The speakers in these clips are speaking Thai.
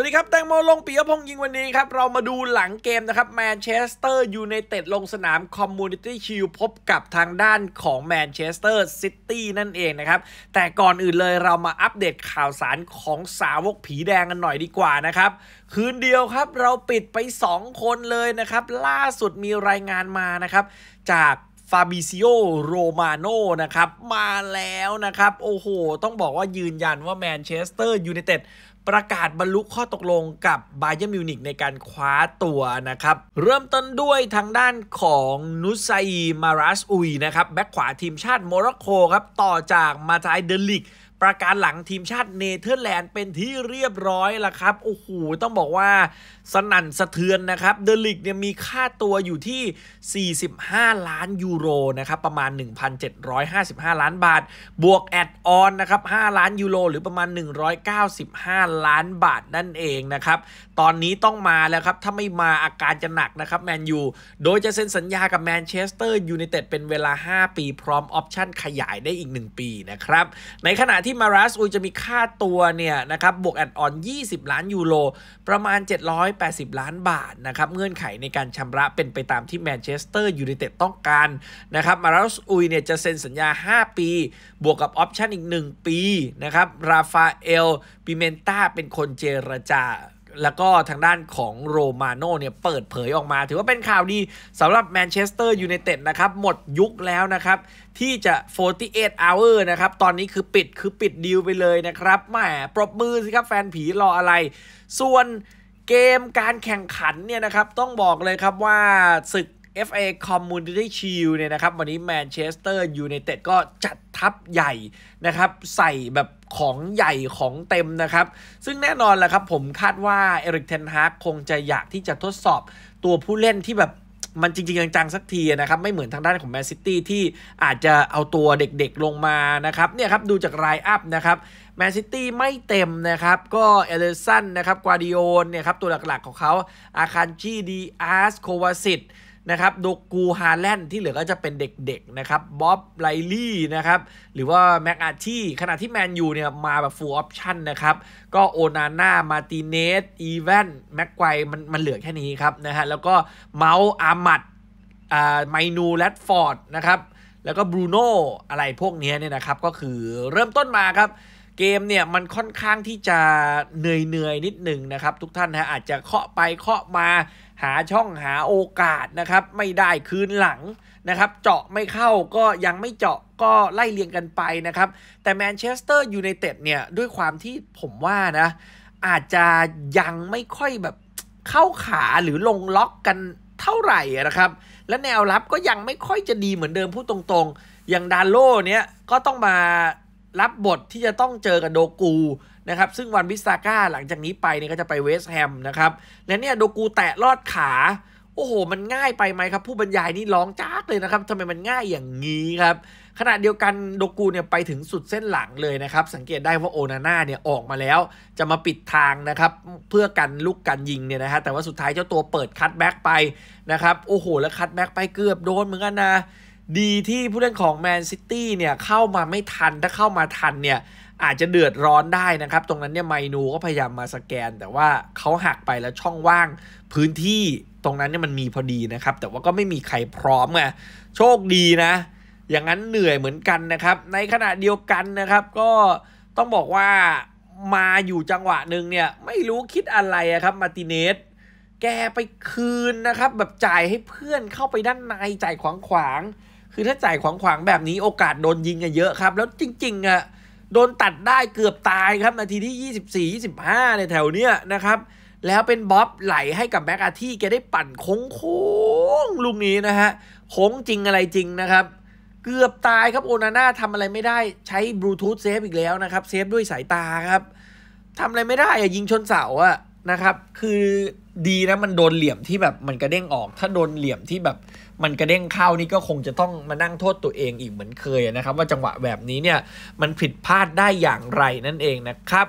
วัสดีครับ แตงโมลงปียพงยิงวันนี้ครับ เรามาดูหลังเกมนะครับแมนเชสเตอร์ยูไนเต็ดลงสนามคอมมูนิตี้ชิลพบกับทางด้านของแมนเชสเตอร์ซิตี้นั่นเองนะครับ แต่ก่อนอื่นเลยเรามาอัปเดตข่าวสารของสาวกผีแดงกันหน่อยดีกว่านะครับ คืนเดียวครับเราปิดไป 2 คนเลยนะครับ ล่าสุดมีรายงานมานะครับ จากฟาบิซิโอโรมาโนนะครับ มาแล้วนะครับ โอ้โห ต้องบอกว่ายืนยันว่าแมนเชสเตอร์ยูไนเต็ดประกาศบรรลุข้อตกลงกับบาเยอร์มิวนิกในการคว้าตัวนะครับ เริ่มต้นด้วยทางด้านของนุสัยมารัสอุยนะครับ แบ็คขวาทีมชาติโมร็อกโกครับ ต่อจากมาทายเดลิกประการหลังทีมชาติเนเธอร์แลนด์เป็นที่เรียบร้อยละครับ โอ้โหต้องบอกว่าสนั่นสะเทือนนะครับเดลิกเนี่ยมีค่าตัวอยู่ที่ 45 ล้านยูโรนะครับ ประมาณ 1,755 ล้านบาท บวกแอดออนนะครับ 5 ล้านยูโรหรือประมาณ 195 ล้านบาทนั่นเองนะครับ ตอนนี้ต้องมาแล้วครับ ถ้าไม่มาอาการจะหนักนะครับแมนยูโดยจะเซ็นสัญญากับแมนเชสเตอร์ยูไนเต็ดเป็นเวลา 5 ปีพร้อมออปชั่นขยายได้อีก1 ปีนะครับในขณะที่ที่มารัสอุยจะมีค่าตัวเนี่ยนะครับบวก แอดออน 20 ล้านยูโรประมาณ 780 ล้านบาทนะครับเงื่อนไขในการชำระเป็นไปตามที่ แมนเชสเตอร์ยูไนเต็ด ต้องการนะครับมารัสอุยเนี่ยจะ เซ็น สัญญา 5 ปี บวกกับ ออปชั่นอีก 1 ปีนะครับราฟาเอล ปิเมนตาเป็นคนเจรจาแล้วก็ทางด้านของโรมาโน่เนี่ย เปิดเผยออกมา ถือว่าเป็นข่าวดีสำหรับแมนเชสเตอร์ยูไนเต็ดนะครับ หมดยุคแล้วนะครับ ที่จะ 48 hour นะครับ ตอนนี้คือปิดคือปิดดีลไปเลยนะครับแหมปรบมือสิครับ แฟนผีรออะไร ส่วนเกมการแข่งขันเนี่ยนะครับ ต้องบอกเลยครับว่าศึก FA Community Shield เนี่ยนะครับ วันนี้แมนเชสเตอร์ยูไนเต็ดก็จัดทัพใหญ่นะครับ ใส่แบบของใหญ่ของเต็มนะครับ ซึ่งแน่นอนแหละครับผมคาดว่าเอริกเทนฮากคงจะอยากที่จะทดสอบตัวผู้เล่นที่แบบ มันจริงๆจังๆสักทีนะครับ ไม่เหมือนทางด้านของแมนซิตี้ที่อาจจะเอาตัวเด็กๆลงมานะครับ เนี่ยครับดูจากรายอัพนะครับ แมนซิตี้ไม่เต็มนะครับ ก็เอเลสันนะครับ กวาดิโอนเนี่ยครับตัวหลักๆของเขา อาคารจีดีอาร์สโควาสิตนะครับโดกูฮาแลนด์ที่เหลือก็จะเป็นเด็กๆ นะครับบ๊อบไลลี่นะครับ หรือว่าแม็กอาชีขณะที่แมนยูเนี่ยมาแบบฟูลออปชั่นนะครับ ก็โอนาน่ามาติเนสอีแวนแม็กไกวมันมันเหลือแค่นี้ครับนะฮะแล้วก็เมาส์อามัดอ่าไมนูแรดฟอร์ดนะครับ แล้วก็บรูโน่อะไรพวกนี้เนี่ยนะครับ ก็คือเริ่มต้นมาครับเกมเนี่ยมันค่อนข้างที่จะเหนื่อยเนื่อยนิดหนึ่งนะครับ ทุกท่านนะอาจจะเคาะไปเคาะมาหาช่องหาโอกาสนะครับไม่ได้คืนหลังนะครับเจาะไม่เข้าก็ยังไม่เจาะก็ไล่เลียงกันไปนะครับแต่แมนเชสเตอร์ยูไนเต็ดเนี่ยด้วยความที่ผมว่านะอาจจะยังไม่ค่อยแบบเข้าขาหรือลงล็อกกันเท่าไหร่นะครับ และแนวรับก็ยังไม่ค่อยจะดีเหมือนเดิมพูดตรงๆ อย่างดานโลเนี่ยก็ต้องมารับบทที่จะต้องเจอกับโดกูนะครับซึ่งวันวิสาก้าหลังจากนี้ไปเนี่ยก็จะไปเวสแฮมนะครับและเนี่ยโดกูแตะลอดขา โอ้โห มันง่ายไปไหมครับ ผู้บรรยายนี่ร้องจ้าเลยนะครับทำไมมันง่ายอย่างนี้ครับขณะเดียวกันโดกูเนี่ยไปถึงสุดเส้นหลังเลยนะครับ สังเกตได้ว่าโอนาน่าเนี่ยออกมาแล้วจะมาปิดทางนะครับ เพื่อกันลูกกันยิงเนี่ยนะฮะแต่ว่าสุดท้ายเจ้าตัวเปิดคัตแบ็กไปนะครับโอ้โห แล้วคัตแบ็กไปเกือบโดนเหมือนกันนะดีที่ผู้เล่นของแมนซิตี้เนี่ยเข้ามาไม่ทันถ้าเข้ามาทันเนี่ยอาจจะเดือดร้อนได้นะครับตรงนั้นเนี่ยไมนูก็พยายามมาสแกน แต่ว่าเขาหักไปแล้วช่องว่าง พื้นที่ตรงนั้นเนี่ยมันมีพอดีนะครับ แต่ว่าก็ไม่มีใครพร้อมไงโชคดีนะ อย่างนั้นเหนื่อยเหมือนกันนะครับในขณะเดียวกันนะครับก็ต้องบอกว่ามาอยู่จังหวะหนึ่งเนี่ยไม่รู้คิดอะไรครับมาติเนสแกไปคืนนะครับแบบจ่ายให้เพื่อนเข้าไปด้านในจ่ายขวางขวางางคือถ้าจ่ายขวางขวางแบบนี้โอกาสโดนยิงเยอะครับแล้วจริงๆอะโดนตัดได้เกือบตายครับนาทีที่ 24 25 ในแถวเนี้ยนะครับ แล้วเป็นบ๊อบไหลให้กับแม็กอาที่แกได้ปั่นโค้งโค้งลูกนี้นะฮะโค้งจริงอะไรจริงนะครับ เกือบตายครับโอนาน่าทำอะไรไม่ได้ใช้บลูทูธเซฟอีกแล้วนะครับเซฟด้วยสายตาครับทำอะไรไม่ได้อะยิงชนเสาอะนะครับ คือดีนะมันโดนเหลี่ยมที่แบบมันกระเด้งออก ถ้าโดนเหลี่ยมที่แบบ มันกระเด้งเข้านี่ก็คงจะต้องมานั่งโทษตัวเองอีกเหมือนเคยนะครับ ว่าจังหวะแบบนี้เนี่ยมันผิดพลาดได้อย่างไรนั่นเองนะครับ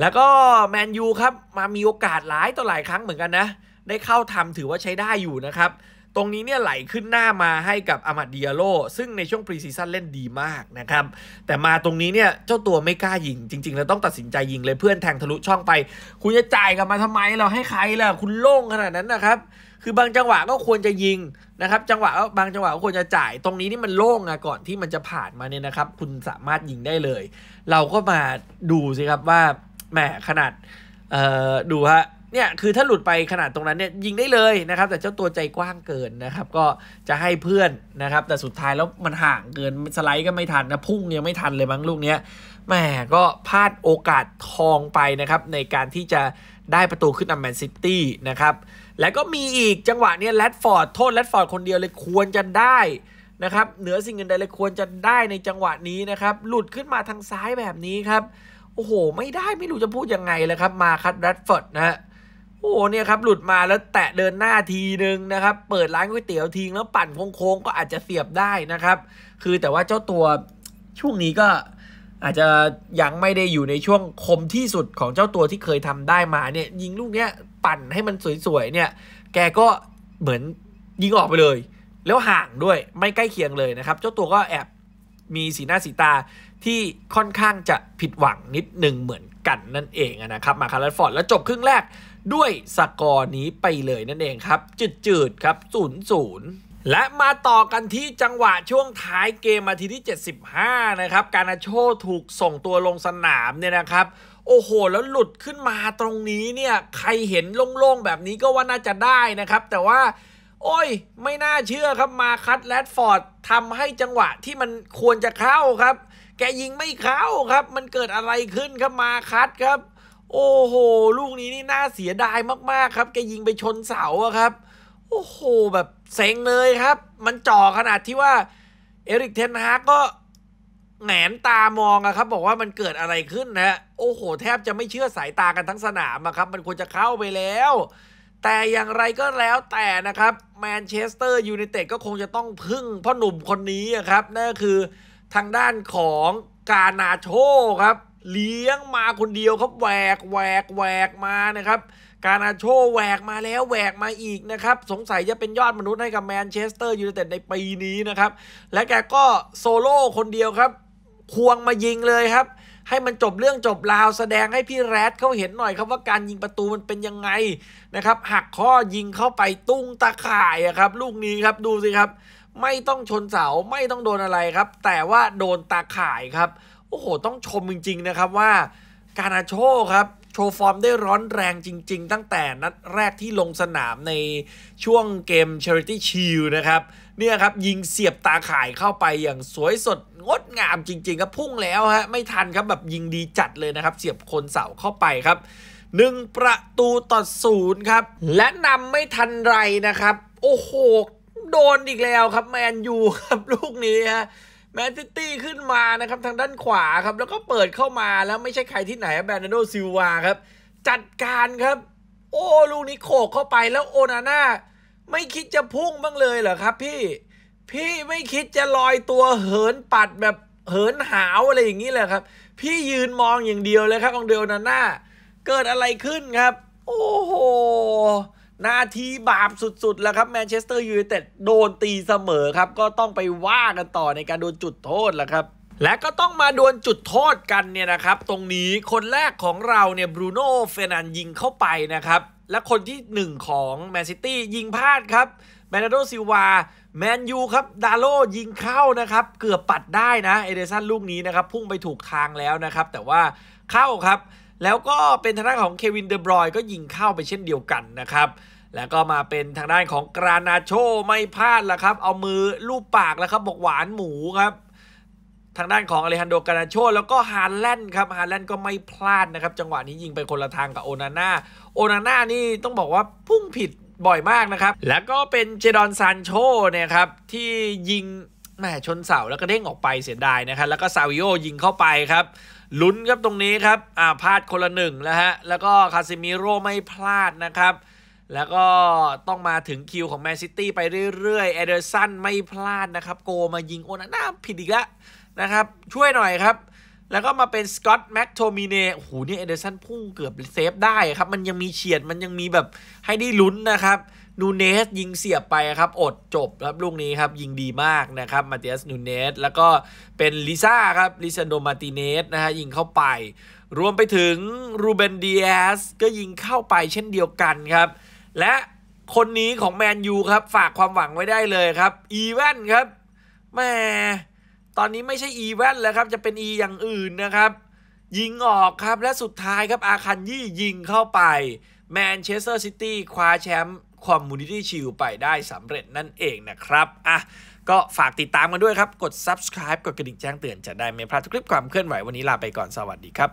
แล้วก็แมนยูครับมามีโอกาสหลายต่อหลายครั้งเหมือนกันนะได้เข้าทำถือว่าใช้ได้อยู่นะครับตรงนี้เนี่ยไหลขึ้นหน้ามาให้กับอามาดิียโล ซึ่งในช่วงพรีซีซั่นเล่นดีมากนะครับ แต่มาตรงนี้เนี่ยเจ้าตัวไม่กล้ายิง จริงๆ แล้วต้องตัดสินใจยิงเลยเพื่อนแทงทะลุช่องไป คุณจะจ่ายกับมาทำไมเราให้ใครล่ะ คุณโล่งขนาดนั้นนะครับ คือบางจังหวะก็ควรจะยิงนะครับจังหวะบางจังหวะก็ควรจะจ่าย ตรงนี้นี่มันโล่งอะก่อนที่มันจะผ่านมาเนี่ยนะครับ คุณสามารถยิงได้เลย เราก็มาดูสิครับว่าแหมขนาดดูฮะเนี่ยคือถ้าหลุดไปขนาดตรงนั้นเนี่ยยิงได้เลยนะครับ แต่เจ้าตัวใจกว้างเกินนะครับ ก็จะให้เพื่อนนะครับ แต่สุดท้ายแล้วมันห่างเกินสไลด์ก็ไม่ทันนะ พุ่งยังไม่ทันเลยมั้งลูกเนี้ยแหมก็พลาดโอกาสทองไปนะครับในการที่จะได้ประตูขึ้นนำแมนซิตี้นะครับ แล้วก็มีอีกจังหวะเนี้ยแรดฟอร์ดโทษแรดฟอร์ดคนเดียวเลยควรจะได้นะครับเหนือสิ่งอื่นใดเลยควรจะได้ในจังหวะนี้นะครับหลุดขึ้นมาทางซ้ายแบบนี้ครับโอ้โหไม่ได้ไม่รู้จะพูดยังไงเลยครับมาคัดแรดฟอร์ดนะฮะโอ้เนี่ยครับหลุดมาแล้วแตะเดินหน้าทีนึงนะครับเปิดร้านก๋วยเตี๋ยวทิ้งแล้วปั่นโค้งๆก็อาจจะเสียบได้นะครับคือแต่ว่าเจ้าตัวช่วงนี้ก็อาจจะยังไม่ได้อยู่ในช่วงคมที่สุดของเจ้าตัวที่เคยทำได้มาเนี่ยยิงลูกเนี้ยปั่นให้มันสวยๆเนี่ยแกก็เหมือนยิงออกไปเลย แล้วห่างด้วยไม่ใกล้เคียงเลยนะครับเจ้าตัวก็แอบมีสีหน้าสีตาที่ค่อนข้างจะผิดหวังนิดหนึ่งเหมือนกันนั่นเองนะครับมาคาร์ลฟอร์ดแล้วจบครึ่งแรกด้วยสกอร์นี้ไปเลยนั่นเองครับจืดๆครับ0-0 และมาต่อกันที่จังหวะช่วงท้ายเกมมาทีที่ 75นะครับการาโชถูกส่งตัวลงสนามเนี่ยนะครับ โอ้โห แล้วหลุดขึ้นมาตรงนี้เนี่ยใครเห็นโล่งๆแบบนี้ก็ว่าน่าจะได้นะครับ แต่ว่าโอ้ย ไม่น่าเชื่อครับมาคัดแรดฟอร์ดทำให้จังหวะที่มันควรจะเข้าครับ แกยิงไม่เข้าครับ มันเกิดอะไรขึ้นครับมาคัดครับ โอ้โห ลูกนี้นี่น่าเสียดายมากๆครับแกยิงไปชนเสาครับ โอ้โหแบบ เซ็งเลยครับ มันจ่อขนาดที่ว่าเอริกเทนฮากก็แหนตามองอะครับ บอกว่ามันเกิดอะไรขึ้นนะโอ้โห แทบจะไม่เชื่อสายตากันทั้งสนามอะครับมันควรจะเข้าไปแล้วแต่อย่างไรก็แล้วแต่นะครับแมนเชสเตอร์ยูไนเต็ดก็คงจะต้องพึ่งพ่อหนุ่มคนนี้ครับนั่นคือทางด้านของกานาโชครับ เลี้ยงมาคนเดียวครับแหวกแหวกแหวกมานะครับ กานาโชแหวกมาแล้วแหวกมาอีกนะครับ สงสัยจะเป็นยอดมนุษย์ให้กับแมนเชสเตอร์ยูไนเต็ดในปีนี้นะครับ และแกก็โซโล่ คนเดียวครับ ควงมายิงเลยครับให้มันจบเรื่องจบราวแสดงให้พี่แรดเขาเห็นหน่อยครับ ว่าการยิงประตูมันเป็นยังไงนะครับ หักข้อยิงเข้าไปตุ้งตะข่ายอะครับลูกนี้ครับดูสิครับ ไม่ต้องชนเสา ไม่ต้องโดนอะไรครับ แต่ว่าโดนตาข่ายครับโอ้โหต้องชมจริง ๆ นะครับว่า การาโชครับโชว์ฟอร์ม ได้ร้อนแรงจริง ๆ ตั้งแต่นัดแรกที่ลงสนามในช่วงเกม Charity Shield นะครับ เนี่ยครับยิงเสียบตาข่ายเข้าไปอย่างสวยสดงดงามจริง ๆ ครับพุ่งแล้วฮะไม่ทันครับแบบยิงดีจัดเลยนะครับ เสียบคนเสาเข้าไปครับหนึ่งประตูต่อศูนย์ครับและนำไม่ทันไรนะครับ โอ้โหโดนอีกแล้วครับแมนยูครับลูกนี้ฮะแมนซิตี้ ขึ้นมานะครับทางด้านขวาครับแล้วก็เปิดเข้ามาแล้วไม่ใช่ใครที่ไหนแบรนโดซิลวาครับจัดการครับ โอ้ลูกนี้โขกเข้าไปแล้วโอนาน่าไม่คิดจะพุ่งบ้างเลยเหรอครับพี่พี่ไม่คิดจะลอยตัวเหินปัดแบบเหินหาวอะไรอย่างนี้เลยครับ พี่ยืนมองอย่างเดียวเลยครับ ของเดลนาน่าเกิดอะไรขึ้นครับ โอ้โหนาทีบาปสุดๆแล้วครับแมนเชสเตอร์ยูไนเต็ดโดนตีเสมอครับก็ต้องไปว่ากันต่อในการโดนจุดโทษแล้วครับ และก็ต้องมาดวลจุดโทษกันเนี่ยนะครับ ตรงนี้คนแรกของเราเนี่ยบรูโน่เฟรนันยิงเข้าไปนะครับ และคนที่1ของแมนซิตี้ยิงพลาดครับแมนาโดซิวาแมนยูครับดาโลยิงเข้านะครับ เกือบปัดได้นะ เอเดซันลูกนี้นะครับ พุ่งไปถูกทางแล้วนะครับ แต่ว่าเข้าครับ แล้วก็เป็นทางด้านของเควินเดบรอยก็ยิงเข้าไปเช่นเดียวกันนะครับแล้วก็มาเป็นทางด้านของกรานาโชไม่พลาดละครับ เอามือลูบปากแล้วครับบอกหวานหมูครับ ทางด้านของอเลฮันโดกรานาโชแล้วก็ฮาร์แลนด์ครับฮาร์แลนด์ก็ไม่พลาดนะครับ จังหวะนี้ยิงไปคนละทางกับโอนาน่าโอนาน่านี่ต้องบอกว่าพุ่งผิดบ่อยมากนะครับ แล้วก็เป็นเจดอนซานโชเนี่ยครับที่ยิงแหมชนเสา แล้วก็เด้งออกไปเสียดายนะครับ แล้วก็ซาวิโอยิงเข้าไปครับลุ้นครับตรงนี้ครับอ่าพลาดคนละหนึ่งแล้วฮะแล้วก็คาซิมิโร่ไม่พลาดนะครับแล้วก็ต้องมาถึงคิวของแมนซิตี้ไปเรื่อยๆ เอเดอร์สันไม่พลาดนะครับ โกมายิงโอนาน่าผิดอีกแล้วนะครับ ช่วยหน่อยครับ แล้วก็มาเป็นสกอตแม็กโทมิเน่โอ้โหนี่เอเดอร์สันพุ่งเกือบเซฟได้ครับ มันยังมีเฉียด มันยังมีแบบ ให้ได้ลุ้นนะครับนูเนสยิงเสียบไปครับ อดจบครับลูกนี้ครับ ยิงดีมากนะครับมาเตียสนูเนสแล้วก็เป็นลิซ่าครับลิซานโดมาติเนสนะฮะยิงเข้าไป รวมไปถึงรูเบนเดียสก็ยิงเข้าไปเช่นเดียวกันครับและคนนี้ของแมนยูครับ ฝากความหวังไว้ได้เลยครับอีแวนครับแม่ ตอนนี้ไม่ใช่อีแวนแล้วครับ จะเป็นอีอย่างอื่นนะครับ ยิงออกครับ และสุดท้ายครับอาคันยี่ยิงเข้าไปแมนเชสเตอร์ซิตี้คว้าแชมป์คอมมูนิตี้ชิลไปได้สำเร็จนั่นเองนะครับอ่ะก็ฝากติดตามกันด้วยครับ กด subscribe กดกระดิ่งแจ้งเตือน จะได้ไม่พลาดทุกคลิปความเคลื่อนไหว วันนี้ลาไปก่อนสวัสดีครับ